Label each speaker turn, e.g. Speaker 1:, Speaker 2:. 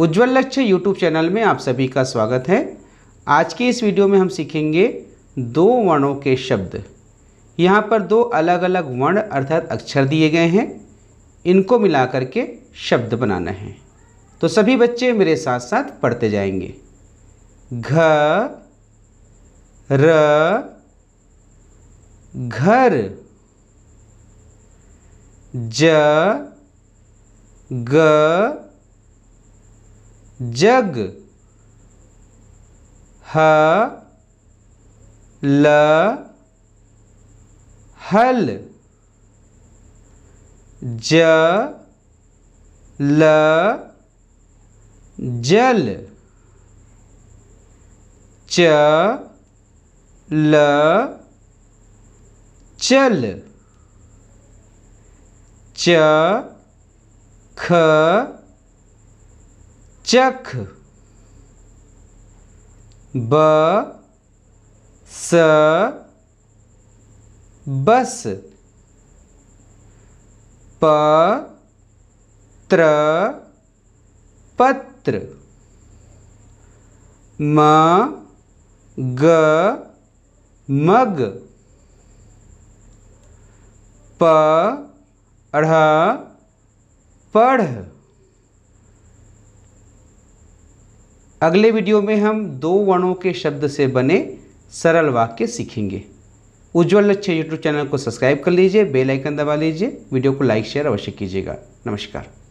Speaker 1: उज्जवल लक्ष्य YouTube channel में आप सभी का स्वागत है आज के इस वीडियो में हम सीखेंगे दो वर्णों के शब्द यहाँ पर दो अलग अलग वर्ण अर्थात अक्षर दिए गए हैं इनको मिला के शब्द बनाना है तो सभी बच्चे मेरे साथ साथ पढ़ते जाएंगे घ र घर
Speaker 2: ज ग जग ह ल हल ज ल जल च ल चल च ख चख ब स बस प त्र पत्र म ग मग प
Speaker 1: पढ़ अगले वीडियो में हम दो वर्णों के शब्द से बने सरल वाक्य सीखेंगे उज्ज्वल लक्ष्य यूट्यूब चैनल को सब्सक्राइब कर लीजिए बेल आइकन दबा लीजिए वीडियो को लाइक शेयर अवश्य कीजिएगा नमस्कार